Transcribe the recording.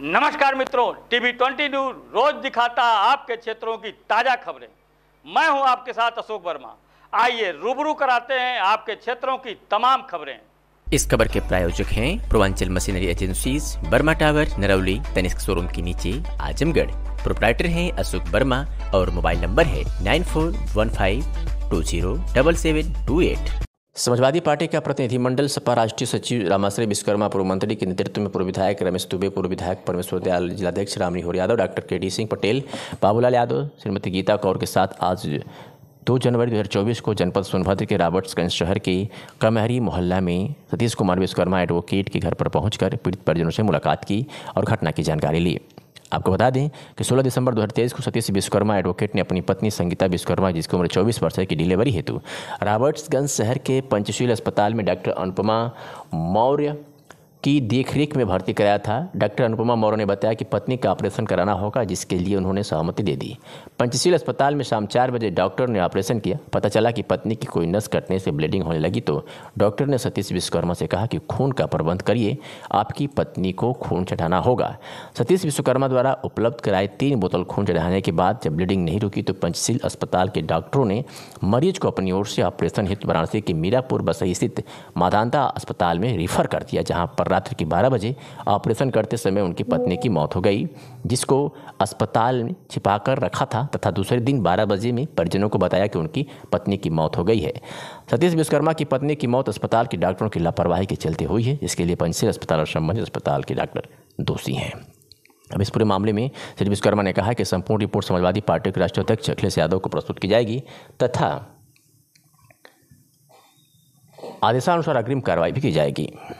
नमस्कार मित्रों TV twenty news रोज दिखाता आपके क्षेत्रों की ताज़ा खबरें मैं हूं आपके साथ अशोक वर्मा आइए रूबरू कराते हैं आपके क्षेत्रों की तमाम खबरें इस खबर के प्रायोजक हैं Purvanchal machinery agencies Barma tower Narauli Tanishq showroom के नीचे आजमगढ़ प्रोप्राइटर हैं अशोक वर्मा और मोबाइल नंबर है nine four one five two zero double seven two eight Samajwadi Party का प्रतिनिधिमंडल सपा राष्ट्रीय सचिव रामाश्री विश्वकर्मा पूर्व मंत्री के नेतृत्व में पूर्व विधायक रमेश दुबे पूर्व विधायक परमेश्वर दयाल जिलाध्यक्ष Ramnihor Yadav doctor K D Singh Patel Babulal Yadav Shrimati Geeta Kaur के साथ आज दो जनवरी 2024 को जनपद सोनभद्र के रॉबर्ट्सगंज शहर के कमहरी मोहल्ला में सतीश कुमार विश्वकर्मा एडवोकेट के घर पर पहुंचकर पीड़ित परिजनों से मुलाकात की और घटना की जानकारी ली आपको बता दें कि 16 दिसंबर 2023 को सतीश विश्वकर्मा एडवोकेट ने अपनी पत्नी संगीता विश्वकर्मा जिसकी उम्र 24 वर्ष है की डिलीवरी हेतु रॉबर्ट्सगंज शहर के पंचशील अस्पताल में डॉक्टर अनुपमा मौर्य की देखरेख में भर्ती कराया था डॉक्टर अनुपमा मौर्य ने बताया कि पत्नी का ऑपरेशन कराना होगा जिसके लिए उन्होंने सहमति दे दी पंचशील अस्पताल में शाम चार बजे डॉक्टर ने ऑपरेशन किया पता चला कि पत्नी की कोई नस कटने से ब्लीडिंग होने लगी तो डॉक्टर ने सतीश विश्वकर्मा से कहा कि खून का प्रबंध करिए आपकी पत्नी को खून चढ़ाना होगा सतीश विश्वकर्मा द्वारा उपलब्ध कराए तीन बोतल खून चढ़ाने के बाद जब ब्लीडिंग नहीं रुकी तो पंचशील अस्पताल के डॉक्टरों ने मरीज को अपनी ओर से ऑपरेशन हित वाराणसी के मीरापुर बसई स्थित मादानता अस्पताल में रिफर कर दिया जहाँ पर रात्रि के बारह बजे ऑपरेशन करते समय उनकी पत्नी की मौत हो गई जिसको अस्पताल में छिपा कर रखा था तथा दूसरे दिन बारह बजे में परिजनों को बताया कि उनकी पत्नी की मौत हो गई है सतीश विश्वकर्मा की पत्नी की मौत अस्पताल के डॉक्टरों की लापरवाही के चलते हुई है इसके लिए पंचशील अस्पताल और संबंधित अस्पताल के डॉक्टर दोषी हैं अब इस पूरे मामले में श्री विश्वकर्मा ने कहा कि संपूर्ण रिपोर्ट समाजवादी पार्टी के राष्ट्रीय अध्यक्ष अखिलेश यादव को प्रस्तुत की जाएगी तथा आदेशानुसार अग्रिम कार्रवाई भी की जाएगी